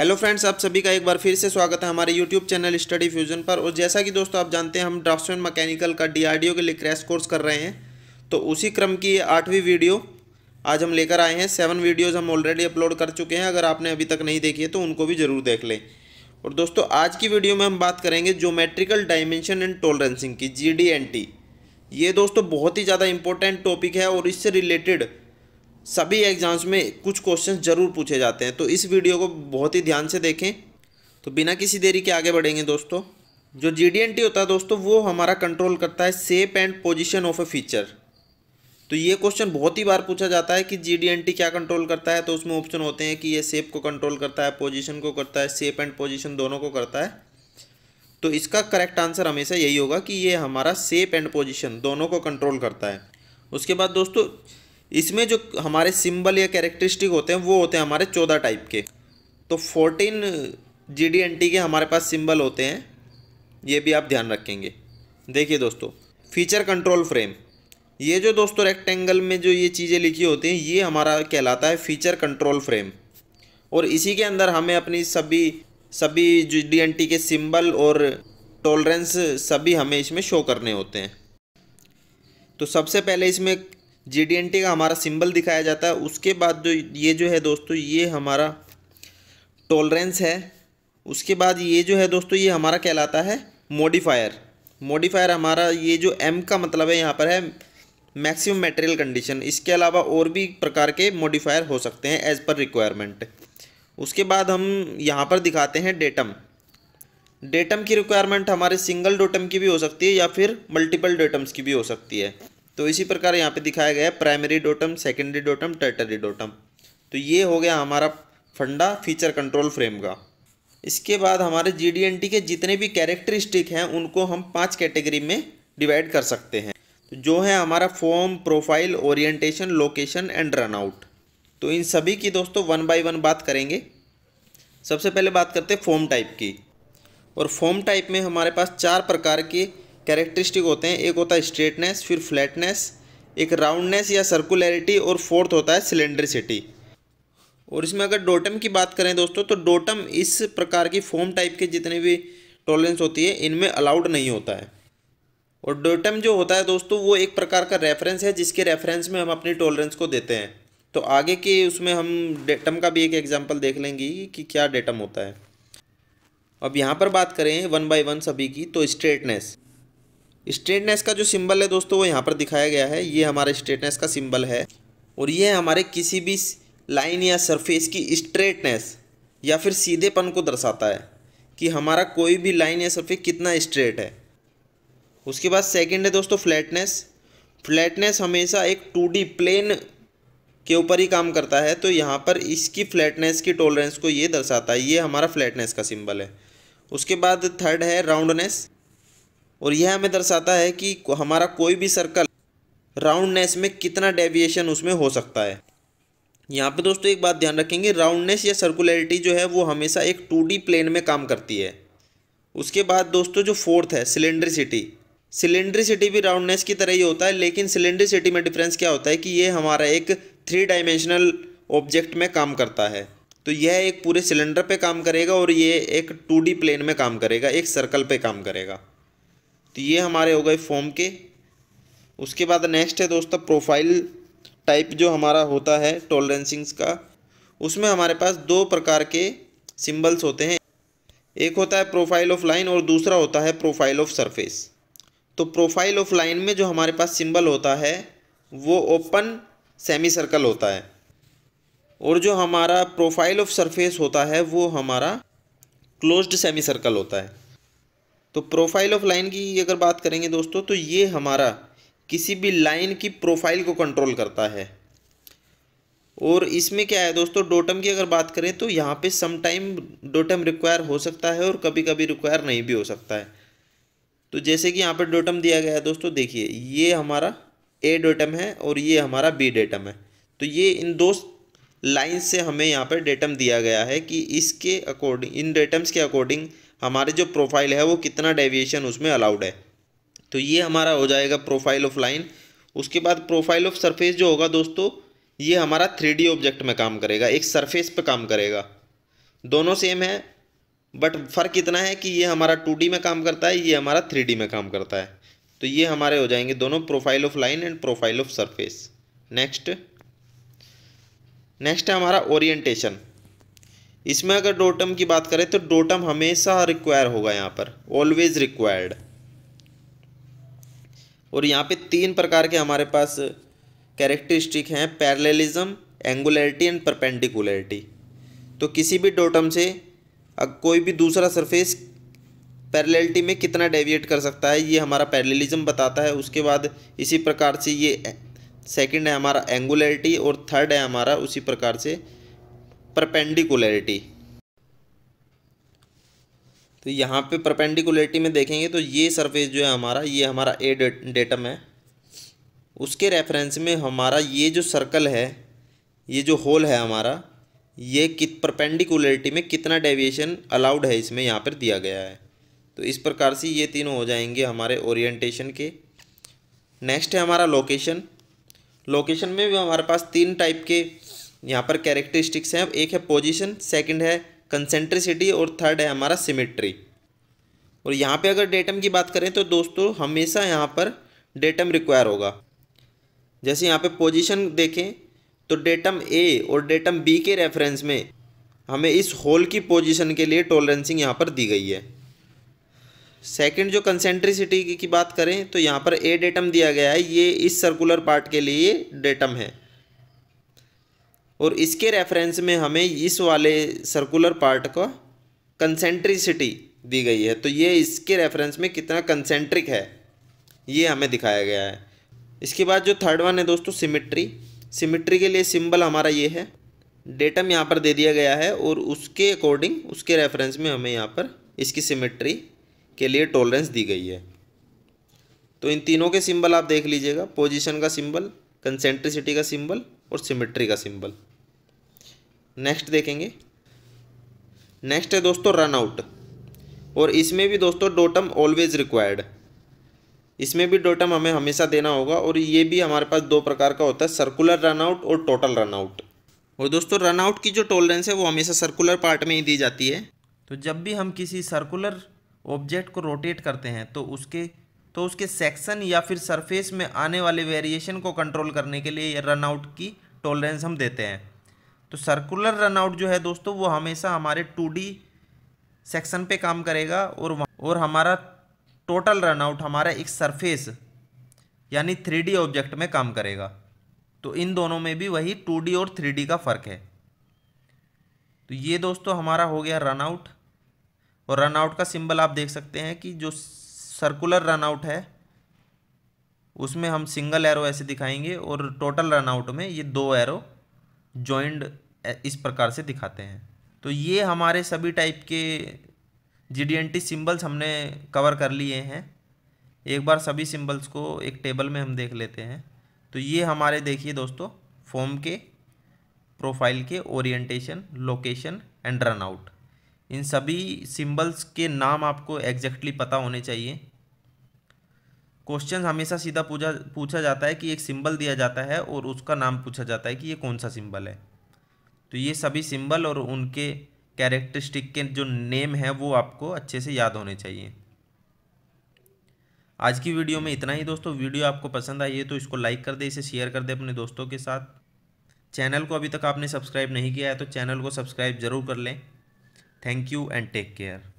hello friends आप सभी का एक बार फिर से स्वागत है हमारे यूट्यूब चैनल स्टडी फ्यूजन पर और जैसा कि दोस्तों आप जानते हैं हम एंड मैकेनिकल का डीआरडीओ के लिए क्रैश कोर्स कर रहे हैं तो उसी क्रम की आठवीं वीडियो आज हम लेकर आए हैं सेवन वीडियोज़ हम ऑलरेडी अपलोड कर चुके हैं अगर आपने अभी तक नहीं देखी है तो उनको भी ज़रूर देख लें और दोस्तों आज की वीडियो में हम बात करेंगे जोमेट्रिकल डायमेंशन एंड टॉलरेंसिंग की जी ये दोस्तों बहुत ही ज़्यादा इंपॉर्टेंट टॉपिक है और इससे रिलेटेड सभी एग्ज़ाम्स में कुछ क्वेश्चन ज़रूर पूछे जाते हैं तो इस वीडियो को बहुत ही ध्यान से देखें तो बिना किसी देरी के आगे बढ़ेंगे दोस्तों जो जी होता है दोस्तों वो हमारा कंट्रोल करता है shape and position of a feature तो ये क्वेश्चन बहुत ही बार पूछा जाता है कि जी क्या कंट्रोल करता है तो उसमें ऑप्शन होते हैं कि ये सेप को कंट्रोल करता है पोजिशन को करता है सेप एंड पोजिशन दोनों को करता है तो इसका करेक्ट आंसर हमेशा यही होगा कि ये हमारा सेप एंड पोजिशन दोनों को कंट्रोल करता है उसके बाद दोस्तों इसमें जो हमारे सिंबल या कैरेक्टरिस्टिक होते हैं वो होते हैं हमारे चौदह टाइप के तो fourteen G D N T के हमारे पास सिंबल होते हैं ये भी आप ध्यान रखेंगे देखिए दोस्तों फीचर कंट्रोल फ्रेम ये जो दोस्तों रेक्टेंगल में जो ये चीज़ें लिखी होती हैं ये हमारा कहलाता है फीचर कंट्रोल फ्रेम और इसी के अंदर हमें अपनी सभी सभी जी डी एन टी के सिंबल और टॉलरेंस सभी हमें इसमें शो करने होते हैं तो सबसे पहले इसमें जे का हमारा सिंबल दिखाया जाता है उसके बाद जो ये जो है दोस्तों ये हमारा टॉलरेंस है उसके बाद ये जो है दोस्तों ये हमारा कहलाता है मॉडिफायर मॉडिफायर हमारा ये जो एम का मतलब है यहाँ पर है मैक्सिमम मटेरियल कंडीशन इसके अलावा और भी प्रकार के मॉडिफायर हो सकते हैं एज़ पर रिक्वायरमेंट उसके बाद हम यहाँ पर दिखाते हैं डेटम डेटम की रिक्वायरमेंट हमारे सिंगल डोटम की भी हो सकती है या फिर मल्टीपल डेटम्स की भी हो सकती है तो इसी प्रकार यहाँ पे दिखाया गया है primary datum secondary datum tertiary datum तो ये हो गया हमारा फंडा फीचर कंट्रोल फ्रेम का इसके बाद हमारे जी के जितने भी कैरेक्टरिस्टिक हैं उनको हम पाँच कैटेगरी में डिवाइड कर सकते हैं तो जो है हमारा form profile orientation location and runout तो इन सभी की दोस्तों वन बाय वन बात करेंगे सबसे पहले बात करते हैं फॉर्म टाइप की और फॉर्म टाइप में हमारे पास चार प्रकार के कैरेक्टरिस्टिक होते हैं एक होता है स्ट्रेटनेस फिर फ्लैटनेस एक राउंडनेस या सर्कुलरिटी और फोर्थ होता है सिलेंड्रिसिटी और इसमें अगर डोटम की बात करें दोस्तों तो डोटम इस प्रकार की फोम टाइप के जितने भी टॉलरेंस होती है इनमें अलाउड नहीं होता है और डोटम जो होता है दोस्तों वो एक प्रकार का रेफरेंस है जिसके रेफरेंस में हम अपनी टॉलरेंस को देते हैं तो आगे के उसमें हम डेटम का भी एक एग्जाम्पल देख लेंगे कि क्या डेटम होता है अब यहाँ पर बात करें वन बाई वन सभी की तो स्ट्रेटनेस स्ट्रेटनेस का जो सिंबल है दोस्तों वो यहाँ पर दिखाया गया है ये हमारे स्ट्रेटनेस का सिंबल है और ये हमारे किसी भी लाइन या सरफेस की स्ट्रेटनेस या फिर सीधेपन को दर्शाता है कि हमारा कोई भी लाइन या सरफेस कितना स्ट्रेट है उसके बाद सेकंड है दोस्तों फ्लैटनेस फ्लैटनेस हमेशा एक टू प्लेन के ऊपर ही काम करता है तो यहाँ पर इसकी फ्लैटनेस की टॉलरेंस को ये दर्शाता है ये हमारा फ्लैटनेस का सिंबल है उसके बाद थर्ड है राउंडनेस और यह हमें दर्शाता है कि हमारा कोई भी सर्कल राउंडनेस में कितना डेविएशन उसमें हो सकता है यहाँ पे दोस्तों एक बात ध्यान रखेंगे राउंडनेस या सर्कुलरिटी जो है वो हमेशा एक टू प्लेन में काम करती है उसके बाद दोस्तों जो फोर्थ है सिलेंड्रिसिटी सिलेंड्रिसिटी भी राउंडनेस की तरह ही होता है लेकिन सिलेंड्रिसिटी में डिफरेंस क्या होता है कि ये हमारा एक थ्री डायमेंशनल ऑब्जेक्ट में काम करता है तो यह एक पूरे सिलेंडर पे काम करेगा और ये एक टू प्लेन में काम करेगा एक सर्कल पे काम करेगा तो ये हमारे हो गए फॉर्म के उसके बाद नेक्स्ट है दोस्तों प्रोफाइल टाइप जो हमारा होता है टॉलरेंसिंग्स का उसमें हमारे पास दो प्रकार के सिंबल्स होते हैं एक होता है प्रोफाइल ऑफ लाइन और दूसरा होता है प्रोफाइल ऑफ सरफेस तो प्रोफाइल ऑफ लाइन में जो हमारे पास सिंबल होता है वो ओपन सेमी सर्कल होता है और जो हमारा प्रोफाइल ऑफ सरफेस होता है वो हमारा क्लोज्ड सेमी सर्कल होता है तो प्रोफाइल ऑफ लाइन की अगर बात करेंगे दोस्तों तो ये हमारा किसी भी लाइन की प्रोफाइल को कंट्रोल करता है और इसमें क्या है दोस्तों डोटम की अगर बात करें तो यहाँ पे समटाइम डोटम रिक्वायर हो सकता है और कभी कभी रिक्वायर नहीं भी हो सकता है तो जैसे कि यहाँ पर डोटम दिया गया है दोस्तों देखिए ये हमारा ए डोटम है और ये हमारा बी डेटम है तो ये इन दो लाइन से हमें यहाँ पर डेटम दिया गया है कि इसके अकॉर्डिंग इन डेटम्स के अकॉर्डिंग हमारे जो प्रोफाइल है वो कितना डेविएशन उसमें अलाउड है तो ये हमारा हो जाएगा प्रोफाइल ऑफ लाइन उसके बाद प्रोफाइल ऑफ सरफेस जो होगा दोस्तों ये हमारा थ्री ऑब्जेक्ट में काम करेगा एक सरफेस पर काम करेगा दोनों सेम है बट फ़र्क इतना है कि ये हमारा टू में काम करता है ये हमारा थ्री में काम करता है तो ये हमारे हो जाएंगे दोनों profile of line and profile of surface next next है हमारा ओरिएंटेशन इसमें अगर डोटम की बात करें तो डोटम हमेशा रिक्वायर होगा यहाँ पर ऑलवेज रिक्वायर्ड और यहाँ पे तीन प्रकार के हमारे पास कैरेक्टरिस्टिक हैं पैरेललिज्म एंगुलरिटी एंड परपेंडिकुलरिटी तो किसी भी डोटम से अब कोई भी दूसरा सरफेस पैरेललिटी में कितना डेविएट कर सकता है ये हमारा पैरेललिज्म बताता है उसके बाद इसी प्रकार से ये सेकंड है हमारा एंगुलरिटी और थर्ड है हमारा उसी प्रकार से परपेंडिकुलरिटी तो यहाँ पे परपेंडिकुलरिटी में देखेंगे तो ये सरफेस जो है हमारा ये हमारा ए डेटम है उसके रेफरेंस में हमारा ये जो सर्कल है ये जो होल है हमारा ये कित परपेंडिकुलरिटी में कितना डेविएशन अलाउड है इसमें यहाँ पर दिया गया है तो इस प्रकार से ये तीनों हो जाएंगे हमारे ओरिएंटेशन के नेक्स्ट है हमारा लोकेशन लोकेशन में भी हमारे पास तीन टाइप के यहाँ पर कैरेक्टरिस्टिक्स हैं एक है पोजिशन सेकेंड है कंसेंट्रिसिटी और थर्ड है हमारा सिमिट्री और यहाँ पे अगर डेटम की बात करें तो दोस्तों हमेशा यहाँ पर डेटम रिक्वायर होगा जैसे यहाँ पे पोजीशन देखें तो डेटम ए और डेटम बी के रेफरेंस में हमें इस होल की पोजीशन के लिए टॉलरेंसिंग यहाँ पर दी गई है सेकंड जो कंसेंट्रिसिटी की बात करें तो यहाँ पर ए डेटम दिया गया है ये इस सर्कुलर पार्ट के लिए डेटम है और इसके रेफरेंस में हमें इस वाले सर्कुलर पार्ट को कंसेंट्रिसिटी दी गई है तो ये इसके रेफरेंस में कितना कंसेंट्रिक है ये हमें दिखाया गया है इसके बाद जो थर्ड वन है दोस्तों सिमिट्री सिमिट्री के लिए सिंबल हमारा ये है डेटम यहाँ पर दे दिया गया है और उसके अकॉर्डिंग उसके रेफरेंस में हमें यहाँ पर इसकी सिमिट्री के लिए टॉलरेंस दी गई है तो इन तीनों के सिंबल आप देख लीजिएगा पोजीशन का सिंबल कंसेंट्रिसिटी का सिंबल और सिमेट्री का सिंबल नेक्स्ट देखेंगे नेक्स्ट है दोस्तों रन आउट और इसमें भी दोस्तों डोटम ऑलवेज रिक्वायर्ड इसमें भी डोटम हमें हमेशा देना होगा और ये भी हमारे पास दो प्रकार का होता है सर्कुलर रन आउट और टोटल रन आउट और दोस्तों रन आउट की जो टॉलरेंस है वो हमेशा सर्कुलर पार्ट में ही दी जाती है तो जब भी हम किसी सर्कुलर ऑब्जेक्ट को रोटेट करते हैं तो उसके तो उसके सेक्शन या फिर सरफेस में आने वाले वेरिएशन को कंट्रोल करने के लिए रन आउट की टॉलरेंस हम देते हैं तो सर्कुलर रनआउट जो है दोस्तों वो हमेशा हमारे टू सेक्शन पे काम करेगा और और हमारा टोटल रनआउट हमारा एक सरफेस यानी थ्री ऑब्जेक्ट में काम करेगा तो इन दोनों में भी वही टू और थ्री का फ़र्क है तो ये दोस्तों हमारा हो गया रनआउट और रनआउट का सिंबल आप देख सकते हैं कि जो सर्कुलर रनआउट है उसमें हम सिंगल एरो ऐसे दिखाएंगे और टोटल रनआउट में ये दो एरो जॉइंड इस प्रकार से दिखाते हैं तो ये हमारे सभी टाइप के G D N T symbols हमने कवर कर लिए हैं एक बार सभी सिम्बल्स को एक टेबल में हम देख लेते हैं तो ये हमारे देखिए दोस्तों फॉर्म के प्रोफाइल के orientation location and run out इन सभी सिम्बल्स के नाम आपको एग्जैक्टली पता होने चाहिए क्वेश्चन हमेशा सीधा पूछा पूछा जाता है कि एक सिंबल दिया जाता है और उसका नाम पूछा जाता है कि ये कौन सा सिंबल है तो ये सभी सिंबल और उनके कैरेक्टरिस्टिक के जो नेम है वो आपको अच्छे से याद होने चाहिए आज की वीडियो में इतना ही दोस्तों वीडियो आपको पसंद आई है तो इसको लाइक कर दे इसे शेयर कर दे अपने दोस्तों के साथ चैनल को अभी तक आपने सब्सक्राइब नहीं किया है तो चैनल को सब्सक्राइब ज़रूर कर लें thank you and take care